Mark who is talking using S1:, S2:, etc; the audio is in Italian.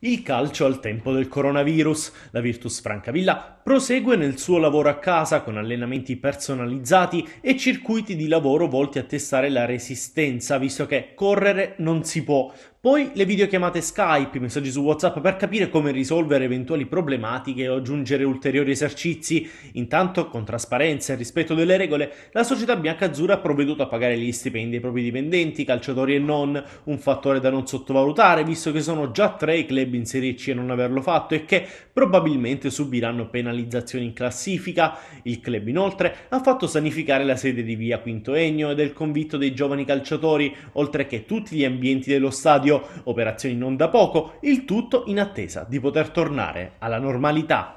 S1: Il calcio al tempo del coronavirus. La Virtus Francavilla prosegue nel suo lavoro a casa con allenamenti personalizzati e circuiti di lavoro volti a testare la resistenza, visto che correre non si può, poi le videochiamate Skype, i messaggi su WhatsApp per capire come risolvere eventuali problematiche o aggiungere ulteriori esercizi. Intanto, con trasparenza e rispetto delle regole, la società biancazzurra ha provveduto a pagare gli stipendi ai propri dipendenti, calciatori e non, un fattore da non sottovalutare visto che sono già tre i club in Serie C a non averlo fatto e che probabilmente subiranno penalizzazioni in classifica. Il club inoltre ha fatto sanificare la sede di via Quinto Ennio ed è il convitto dei giovani calciatori, oltre che tutti gli ambienti dello stadio stadio, operazioni non da poco, il tutto in attesa di poter tornare alla normalità.